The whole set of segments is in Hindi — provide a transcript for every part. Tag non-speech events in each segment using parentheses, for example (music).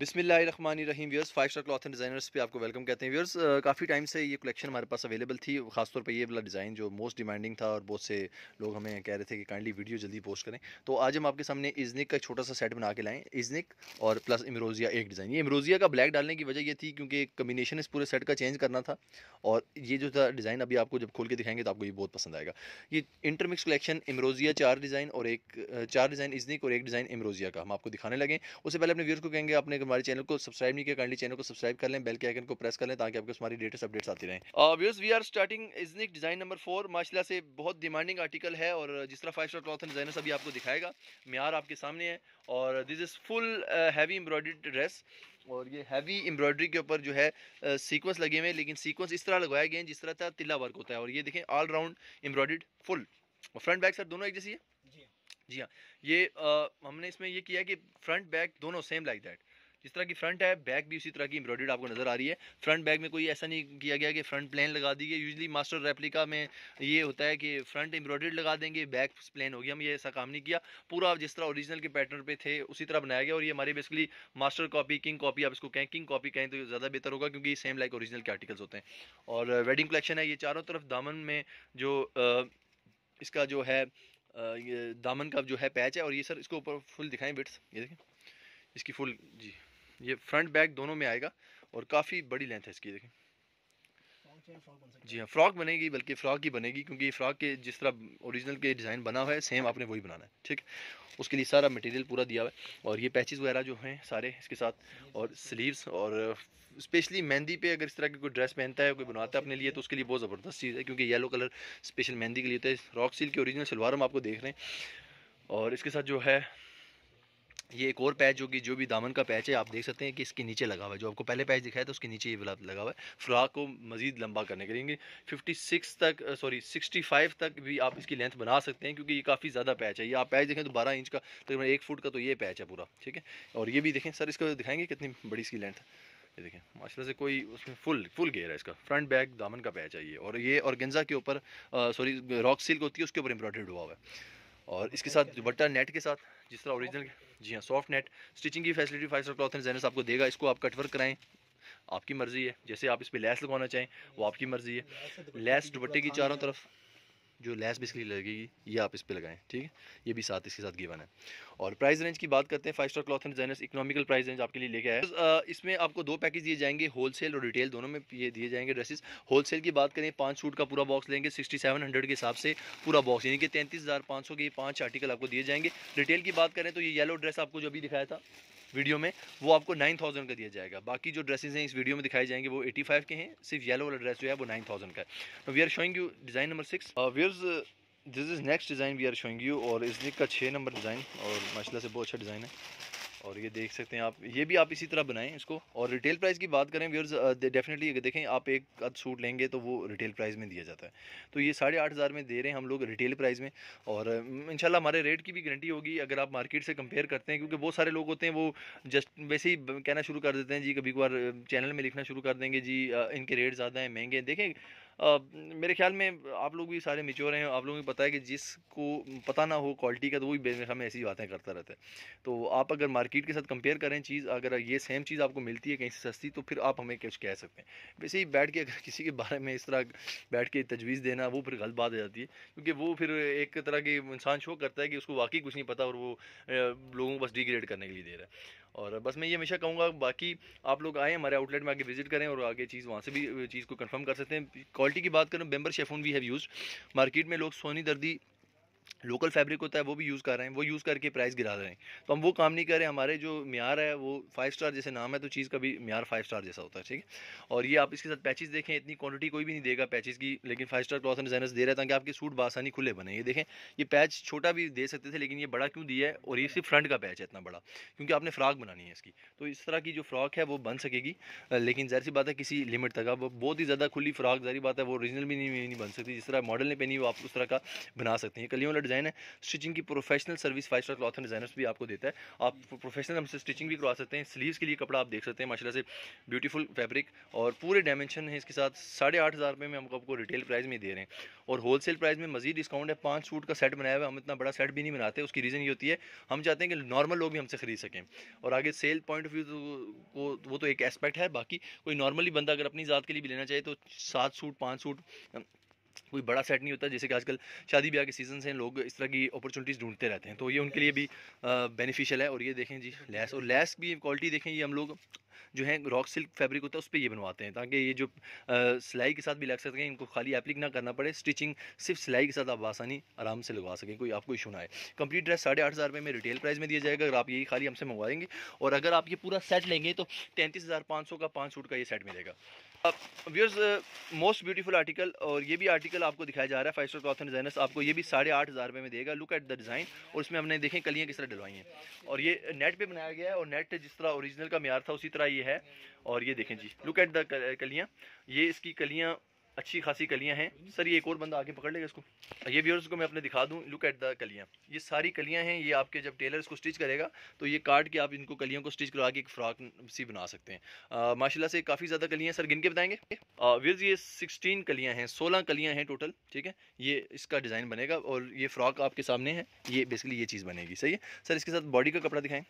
बिसमिल्ल रहीम viewers five star cloth and designers पे आपको वेलकम कहते हैं व्यूअर्स काफ़ी टाइम से ये कलेक्शन हमारे पास अवेलेबल थी खासतौर पे ये वाला डिज़ाइन जो मोस्ट डिमांडिंग था और बहुत से लोग हमें कह रहे थे कि काइंडली वीडियो जल्दी पोस्ट करें तो आज हम आपके सामने इजनिक का छोटा सा सेट बना के लाएँ इजनिक और प्लस इमरोज़िया एक डिज़ाइन ये इमरोज़िया का ब्लैक डालने की वजह यह थी क्योंकि कम्बिनेशन इस पूरे सेट का चेंज करना था और ये जो था डिज़ाइन अभी आपको जब खोल के दिखाएंगे तो आपको ये बहुत पसंद आएगा ये इंटरमिक्स कलेक्शन इमरोज़िया चार डिज़ाइन और एक चार डिज़ाइन इजनिक और एक डिज़ाइन इमरोज़िया का हम आपको दिखाने लगे उससे पहले अपने व्यूअर्स को कहेंगे आपने तक हमारे चैनल को सब्सक्राइब नहीं किया चैनल को सब्सक्राइब कर लें बेल के आइकन को प्रेस कर लें ताकि आपको हमारी लेटेस्ट अपडेट्स आती रहे views we are starting Iznik design number four माशाला से बहुत डिमांडिंग आर्टिकल है और जिस तरह फाइव स्टार क्लॉथ डिज़ाइनर सभी आपको दिखाएगा मैार आपके सामने है और this is full heavy embroidered dress और ये हैवी एम्ब्रॉयडरी के ऊपर जो है सीक्वेंस uh, लगे हुए हैं लेकिन सीक्वेंस इस तरह लगवाए गए हैं जिस तरह था तिल्ला वर्क होता है और ये देखें ऑल राउंड एम्ब्रॉयड फुल और फ्रंट बैक सर दोनों एक जैसी है जी हाँ, हाँ। ये आ, uh, हमने इसमें ये किया कि फ्रंट बैक दोनों सेम लाइक दैट जिस तरह की फ्रंट है बैक भी उसी तरह की एम्ब्रॉयड आपको नज़र आ रही है फ्रंट बैक में कोई ऐसा नहीं किया गया कि फ्रंट प्लेन लगा दी गई यूजली मास्टर रेप्लिका में ये होता है कि फ्रंट एम्ब्रॉयड लगा देंगे बैक प्लेन गया हम ये ऐसा काम नहीं किया पूरा आप जिस तरह ओरिजिनल के पैटर्न पे थे उसी तरह बनाया गया और ये हमारी basically master copy king copy आप इसको कहें किंग कॉपी कहें तो ज़्यादा बेहतर होगा क्योंकि सेम लाइक ओरिजिनल के आर्टिकल्स होते हैं और वेडिंग uh, कलेक्शन है ये चारों तरफ दामन में जो uh, इसका जो है uh, दामन का जो है पैच है और ये सर इसको ऊपर फुल दिखाएं बिट्स ये देखें इसकी फुल जी ये फ्रंट बैक दोनों में आएगा और काफ़ी बड़ी लेंथ है इसकी देखें जी हाँ फ्रॉक बनेगी बल्कि फ्रॉक ही बनेगी क्योंकि फ्रॉक के जिस तरह ओरिजिनल के डिज़ाइन बना हुआ है सेम आपने वही बनाना है ठीक उसके लिए सारा मटेरियल पूरा दिया हुआ है और ये पैचेस वगैरह जो हैं सारे इसके साथ और स्लीव्स और स्पेशली मेहंदी पे अगर इस तरह की कोई ड्रेस पहनता है कोई बनाता है अपने लिए तो उसके लिए बहुत ज़बरदस्त चीज़ है क्योंकि येलो कलर स्पेशल मेहंदी के लिए होता है रॉक सील के ओरिजिनल शलवार हम आपको देख रहे हैं और इसके साथ जो है ये एक और पैच होगी जो भी दामन का पैच है आप देख सकते हैं कि इसके नीचे लगा हुआ है जो आपको पहले पैच दिखाया था उसके नीचे ये वाला लगा हुआ है फ्राक को मजीद लंबा करने के लिए फिफ्टी सिक्स तक सॉरी सिक्सटी फाइव तक भी आप इसकी लेंथ बना सकते हैं क्योंकि ये काफ़ी ज़्यादा पैच है ये आप पैच देखें तो बारह इंच का तकरीबन एक फुट का तो ये पैच है पूरा ठीक है और ये भी देखें सर इसको दिखाएंगे कितनी बड़ी इसकी लेंथ ये देखें माशा से कोई उसमें फुल फुल गेयर है इसका फ्रंट बैक दामन का पैच है ये और ये और गेंजा के ऊपर सॉरी रॉक सिल्क होती है उसके ऊपर एम्ब्रॉयडर्ड हुआ हुआ है और इसके साथ दुपट्टा नेट के साथ जिस तरह ओरिजिनल जी हाँ सॉफ्ट नेट स्टिचिंग की facility five star cloth and designers आपको देगा इसको आप कटवर कराएं आपकी मर्ज़ी है जैसे आप इस पर लैस लगवाना चाहें वो आपकी मर्ज़ी है लैस दुपट्टे की चारों तरफ जो लेस बेसिकली लगेगी ये आप इस पर लगाएं ठीक है ये भी साथ इसके साथ गिवन है और प्राइस रेंज की बात करते हैं five star cloth and designers economical price range आपके लिए लेके आए इसमें आपको दो पैकेज दिए जाएंगे होलसेल और रिटेल दोनों में ये दिए जाएंगे ड्रेसेस होलसेल की बात करें पाँच सूट का पूरा बॉक्स लेंगे सिक्सटी सेवन हंड्रेड के हिसाब से पूरा बॉक्स यानी कि तैंतीस हज़ार पाँच सौ के पाँच आर्टिकल आपको दिए जाएंगे रिटेल की बात करें तो ये येलो ड्रेस आपको जो अभी दिखाया था वीडियो में वो आपको नाइन थाउजेंड का दिया जाएगा बाकी जो ड्रेसेस हैं इस वीडियो में दिखाई जाएंगे वो एटी फाइव के हैं सिर्फ येलो वाला ड्रेस जो है वो नाइन थाउजेंड का है we are showing you design number six whereas this is next design we are showing you और इस का छः नंबर डिज़ाइन और माशाला से बहुत अच्छा डिज़ाइन है और ये देख सकते हैं आप ये भी आप इसी तरह बनाएं इसको और रिटेल प्राइस की बात करें व्यूअर्स डेफिनेटली अगर देखें आप एक आध सूट लेंगे तो वो रिटेल प्राइस में दिया जाता है तो ये साढ़े आठ हज़ार में दे रहे हैं हम लोग रिटेल प्राइस में और इंशाल्लाह हमारे रेट की भी गारंटी होगी अगर आप मार्केट से कंपेयर करते हैं क्योंकि बहुत सारे लोग होते हैं वो जस्ट वैसे ही कहना शुरू कर देते हैं जी कभी कभार चैनल में लिखना शुरू कर देंगे जी इनके रेट ज़्यादा हैं महंगे देखें आ, मेरे ख्याल में आप लोग भी सारे मिच्योर हैं आप लोगों को पता है कि जिसको पता ना हो क्वालिटी का तो वो भी में ऐसी बातें करता रहता है तो आप अगर मार्केट के साथ कंपेयर करें चीज़ अगर ये सेम चीज़ आपको मिलती है कहीं से सस्ती तो फिर आप हमें कुछ कह सकते हैं वैसे ही बैठ के अगर (laughs) किसी के बारे में इस तरह बैठ के तजवीज़ देना वो फिर गलत बात हो जाती है क्योंकि वो फिर एक तरह की इंसान शो करता है कि उसको वाकई कुछ नहीं पता और वो लोगों को बस डिग्रेड करने के लिए दे रहा है और बस मैं ये हमेशा कहूँगा बाकी आप लोग आएँ हमारे आउटलेट में आगे विजिट करें और आगे चीज़ वहाँ से भी चीज़ को कन्फर्म कर सकते हैं क्वालिटी की बात करें bamber chiffon we have use market में लोग सोनी दर्दी लोकल फैब्रिक होता है वो भी यूज़ कर रहे हैं वो यूज़ करके प्राइस गिरा रहे हैं तो हम वो काम नहीं कर रहे हमारे जो म्यार है वो फाइव स्टार जैसे नाम है तो चीज़ का भी म्यार फाइव स्टार जैसा होता है ठीक है और ये आप इसके साथ पैचेस देखें इतनी क्वांटिटी कोई भी नहीं देगा पैचेस की लेकिन five star cloth and designers दे रहे हैं ताकि आपके सूट बासानी खुले बने ये देखें ये पैच छोटा भी दे सकते थे लेकिन ये बड़ा क्यों दिया है और ये सिर्फ फ्रंट का पैच है इतना बड़ा क्योंकि आपने फ्रॉक बनानी है इसकी तो इस तरह की जो फ्रॉक है वो बन सकेगी लेकिन जहर सी बात है किसी लिमिट तक अब बहुत ही ज़्यादा खुली फ्रॉक जहरी बात है वो ओरिजिनल भी नहीं बन सकती जिस तरह मॉडल ने पहनी वो आप उस तरह का बना सकते हैं कलियों वाला डिज़ाइन है स्टिचिंग तो की professional service five star cloth designer designers भी आपको देता है आप प्रोफेशनल हमसे स्टिचिंग भी करवा सकते हैं स्लीव्स के लिए कपड़ा आप देख सकते हैं माशाला से ब्यूटीफुल फैब्रिक और पूरे डायमेंशन है इसके साथ साढ़े आठ हज़ार रुपये में हमको आपको रिटेल प्राइस में दे रहे हैं और होलसेल प्राइस में मजीद डिस्काउंट है पाँच सूट का सेट बनाया हुआ हम इतना बड़ा सेट भी नहीं बनाते उसकी रीज़न ये होती है हम चाहते हैं कि नॉर्मल लोग भी हमसे खरीद सकें और आगे सेल पॉइंट ऑफ व्यू को वो तो एक एस्पेक्ट है बाकी कोई नॉर्मली बंदा अगर अपनी ज़ात के लिए भी लेना चाहिए तो सात सूट पाँच सूट कोई बड़ा सेट नहीं होता जैसे कि आजकल शादी ब्याह के सीजन हैं लोग इस तरह की अपॉर्चुनिटीज़ ढूंढते रहते हैं तो ये उनके लिए भी बेनिफिशियल है और ये देखें जी लेस और लैस भी क्वालिटी देखें ये हम लोग जो है रॉक सिल्क फैब्रिक होता है उस पर ये बनवाते हैं ताकि ये जो सिलाई के साथ भी लग सकें इनको खाली एप्लिक ना करना पड़े स्टिचिंग सिर्फ सिलाई के साथ आप आसानी आराम से लगवा सकें कोई आपको इशू ना आए कंप्लीट ड्रेस साढ़े आठ हज़ार रुपये में रिटेल प्राइस में दिया जाएगा अगर आप यही खाली हमसे मंगवाएंगे और अगर आप ये पूरा सेट लेंगे तो तैंतीस हज़ार पाँच सौ का पाँच सूट का ये सेट मिलेगा व्यूअर्स मोस्ट ब्यूटीफुल आर्टिकल और ये भी आर्टिकल आपको दिखाया जा रहा है फाइव स्टार क्लॉथ डिजाइनर्स आपको ये भी साढ़े आठ हज़ार रुपये में देगा लुक एट द डिज़ाइन और इसमें हमने देखें कलियाँ किस तरह डलवाई हैं और ये नेट पे बनाया गया है और नेट जिस तरह ओरिजिनल का मैार था उसी तरह ये है और ये देखें जी लुक एट द कलियाँ ये इसकी कलियाँ अच्छी खासी कलियां हैं सर ये एक और बंदा आगे पकड़ लेगा इसको ये व्यूअर्स को मैं अपने दिखा दूं लुक एट द कलियां ये सारी कलियां हैं ये आपके जब टेलर इसको स्टिच करेगा तो ये काट के आप इनको कलियों को स्टिच करवा के एक फ्रॉक सी बना सकते हैं माशाल्लाह से काफ़ी ज़्यादा कलियां सर गिन के बताएंगे व्यूअर्स ये सिक्सटीन कलियाँ हैं सोलह कलियाँ हैं टोटल ठीक है ये इसका डिज़ाइन बनेगा और ये फ्रॉक आपके सामने है ये बेसिकली ये चीज़ बनेगी सही है सर इसके साथ बॉडी का कपड़ा दिखाएँ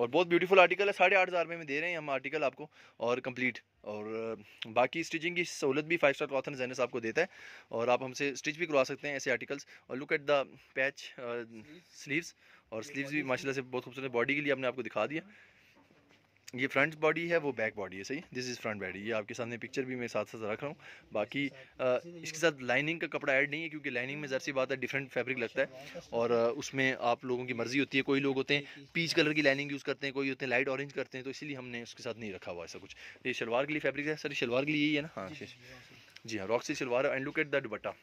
और बहुत ब्यूटीफुल आर्टिकल है साढ़े आठ हज़ार रुपये में दे रहे हैं हम आर्टिकल आपको और कंप्लीट और बाकी स्टिचिंग की सहूलत भी फाइव स्टार क्लॉथन जैनस आपको देता है और आप हमसे स्टिच भी करवा सकते हैं ऐसे आर्टिकल्स और look at the patch sleeves और स्लीव्स भी माशाल्लाह से बहुत खूबसूरत बॉडी के लिए हमने आपको दिखा दिया ये फ्रंट बॉडी है वो बैक बॉडी है सही दिस इज़ फ्रंट बॉडी ये आपके सामने पिक्चर भी मैं साथ साथ रख रहा हूँ बाकी आ, इसके साथ लाइनिंग का कपड़ा ऐड नहीं है क्योंकि लाइनिंग में ज़र सी बात है डिफरेंट फैब्रिक लगता है और उसमें आप लोगों की मर्ज़ी होती है कोई लोग होते हैं पीच कलर की लाइनिंग यूज़ करते हैं कोई होते हैं लाइट ऑरेंज करते हैं तो इसलिए हमने उसके साथ नहीं रखा हुआ ऐसा कुछ ये शलवार के लिए फैब्रिक है सर शलवार के लिए यही है ना हाँ जी हाँ रॉक्सी shalwar and look at the dupatta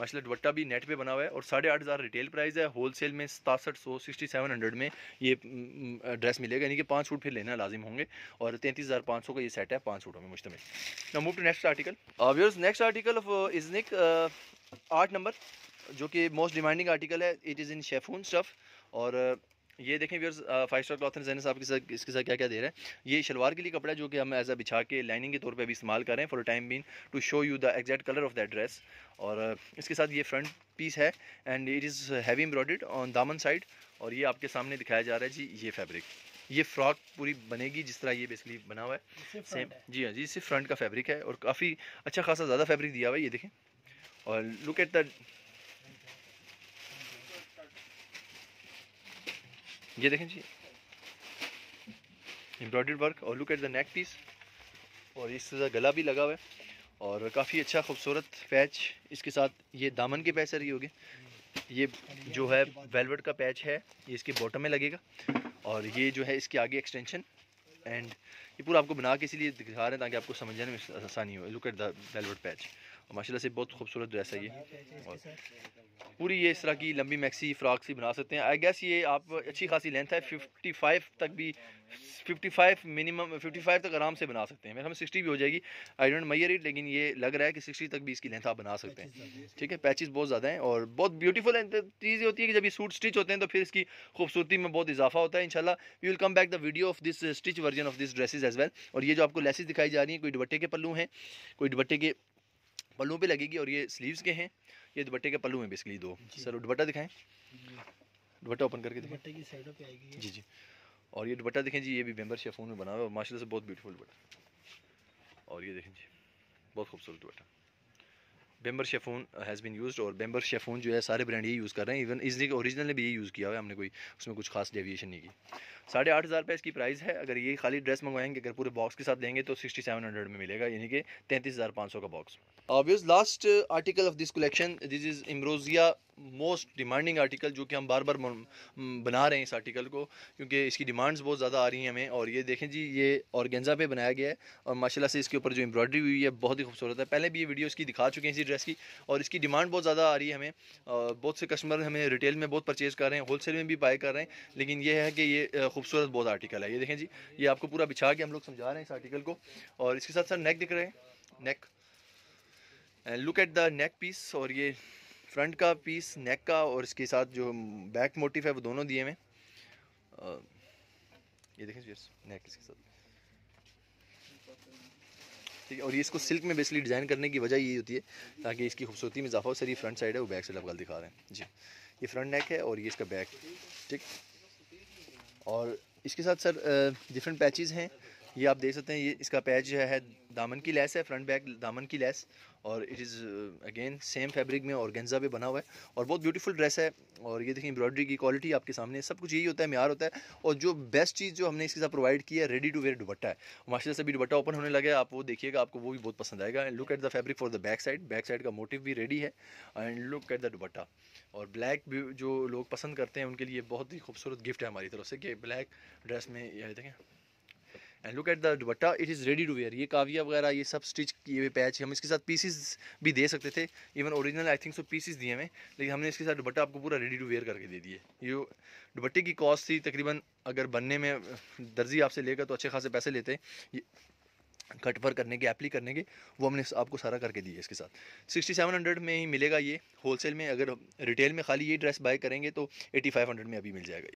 मछला दुपट्टा भी नेट पे बना हुआ है और साढ़े आठ हज़ार रिटेल प्राइस है होलसेल में सतासठ सौ सिक्सटी सेवन हंड्रेड में ये ड्रेस मिलेगा यानी कि पाँच सूट फिर लेना लाजिम होंगे और तैंतीस हज़ार पाँच सौ का ये सेट है पाँच सूटों में मुश्तमिल ना move to next article viewers next article of Iznik आठ नंबर जो कि मोस्ट डिमांडिंग आर्टिकल है it is in chiffon stuff uh uh, ये देखें viewers five star cloth and साहब के साथ इसके साथ क्या क्या दे रहा है ये शलवार के लिए कपड़ा है जो कि हम एज अ बिछा के लाइनिंग के तौर पे अभी इस्तेमाल कर रहे हैं for time been to show you the exact colour of that dress और इसके साथ ये फ्रंट पीस है and it is heavy embroidered on दामन साइड और ये आपके सामने दिखाया जा रहा है जी ये फैब्रिक ये फ्रॉक पूरी बनेगी जिस तरह ये बेसिकली बना हुआ है सेम जी हाँ जी सिर्फ फ्रंट का फैब्रिक है और काफ़ी अच्छा खासा ज़्यादा फैब्रिक दिया हुआ है ये देखें और लुक एट द ये देखें जी एम्ब्रॉयड वर्क और look at the neck piece और इस तरह गला भी लगा हुआ है और काफ़ी अच्छा खूबसूरत पैच इसके साथ ये दामन के पैच सर होगी ये जो है वेलवेट का पैच है ये इसके बॉटम में लगेगा और ये जो है इसके आगे एक्सटेंशन एंड ये पूरा आपको बना के इसीलिए दिखा रहे हैं ताकि आपको समझने में आसानी हो look at the velvet patch और माशाल्लाह से बहुत खूबसूरत ड्रेस है ये और पूरी ये इस तरह की लंबी मैक्सी फ्राक सी बना सकते हैं आई गेस ये आप अच्छी खासी लेंथ है 55 तक भी 55 मिनिमम 55 तक आराम से बना सकते हैं मेरे हमें 60 भी हो जाएगी आई डोंट मैयर इट लेकिन ये लग रहा है कि 60 तक भी इसकी लेंथ आप बना सकते हैं ठीक है पैचेस बहुत ज़्यादा हैं और बहुत ब्यूटीफुल चीज़ ये होती है कि जब ये सूट स्टिच होते हैं तो फिर इसकी खूबसूरती में बहुत इजाफा होता है इनशाला we will come back the video of this stitch version of this dresses as well और ये जो आपको लेसेज दिखाई जा रही है कोई दुबट्टे के पल्लू हैं कोई दुबट्टे के पल्लू पे लगेगी और ये स्लीव्स के हैं ये दुपट्टे के पल्लू हैं बेसिकली दो सर दुपट्टा दिखाएं दुपट्टा ओपन करके दुपट्टे की साइड पे आएगी जी जी और ये दुपट्टा देखें जी ये भी मेम्बर शेफोन में बना हुआ है माशाल्लाह से बहुत ब्यूटीफुल दुपट्टा और ये देखें जी बहुत खूबसूरत dupatta bamber chiffon has been used और बेम्बर शेफोन जो है सारे ब्रांड ये यूज़ कर रहे हैं इवन इसलिए ओरिजिनल ने भी ये यूज़ किया हुआ है हमने कोई उसमें कुछ खास डेविएशन नहीं की साढ़े आठ हज़ार रुपये इसकी प्राइस है अगर ये खाली ड्रेस मंगवाएंगे अगर पूरे बॉक्स के साथ देंगे तो सिक्सटी सेवन हंड्रेड में मिलेगा यानी कि तैंतीस हज़ार पाँच सौ का box obvious last article of this collection this is इमरोजिया मोस्ट डिमांडिंग आर्टिकल जो कि हम बार बार बना रहे हैं इस आर्टिकल को क्योंकि इसकी डिमांड्स बहुत ज़्यादा आ रही हैं हमें और ये देखें जी ये औरगेंजा पे बनाया गया है और माशाल्लाह से इसके ऊपर जो एम्ब्रॉयडरी हुई है बहुत ही खूबसूरत है पहले भी ये वीडियो इसकी दिखा चुके हैं इसी ड्रेस की और इसकी डिमांड बहुत ज़्यादा आ रही है हमें बहुत से कस्टमर हमें रिटेल में बहुत परचेज़ कर रहे हैं होलसेल में भी बाय कर रहे हैं लेकिन ये है कि ये खूबसूरत बहुत आर्टिकल है ये देखें जी ये आपको पूरा बिछा के हम लोग समझा रहे हैं इस आर्टिकल को और इसके साथ साथ नेक दिख रहे हैं neck look at the neck piece और ये फ्रंट का पीस नेक का और इसके साथ जो बैक मोटिव है वो दोनों दिए में ये देखें नेक इसके साथ ठीक है और ये इसको सिल्क में बेसिकली डिज़ाइन करने की वजह ये होती है ताकि इसकी खूबसूरती में इजाफा हो सर ये फ्रंट साइड है वो बैक से लगा दिखा रहे हैं जी ये फ्रंट नेक है और ये इसका बैक ठीक और इसके साथ सर डिफरेंट पैचेज़ हैं ये आप देख सकते हैं ये इसका पैच जो है दामन की लेस है फ्रंट बैक दामन की लेस और it is again same fabric में और गेंजा भी बना हुआ है और बहुत ब्यूटीफुल ड्रेस है और ये देखें एम्ब्रॉयडरी की क्वालिटी आपके सामने सब कुछ यही होता है म्यार होता है और जो बेस्ट चीज़ जो हमने इसके साथ प्रोवाइड की है रेडी टू वेयर दुपट्टा है माशा से भी दुपट्टा ओपन होने लगा है आप वो देखिएगा आपको वो भी बहुत पसंद आएगा look at the fabric for the back side back side का मोटिव भी रेडी है and look at the dupatta और ब्लैक भी जो लोग पसंद करते हैं उनके लिए बहुत ही खूबसूरत गिफ्ट है हमारी तरफ से कि ब्लैक ड्रेस में यह देखें and look at the dupatta it is ready to wear ये काविया वगैरह ये सब स्टिच किए हुए पैच हम इसके साथ पीसीज भी दे सकते थे even original I think so pieces दिए हमें लेकिन हमने इसके साथ दुपट्टा आपको पूरा रेडी टू वेयर करके दे दिए ये दुपट्टे की कॉस्ट थी तकरीबन अगर बनने में दर्जी आपसे लेगा तो अच्छे खासे पैसे लेते ये कट पर करने के एप्ली करने के वो हमने आपको सारा करके दिए इसके साथ सिक्सटी सेवन हंड्रेड में ही मिलेगा ये होलसेल में अगर रिटेल में खाली ये ड्रेस बाय करेंगे तो 8500 फाइव हंड्रेड में अभी मिल जाएगा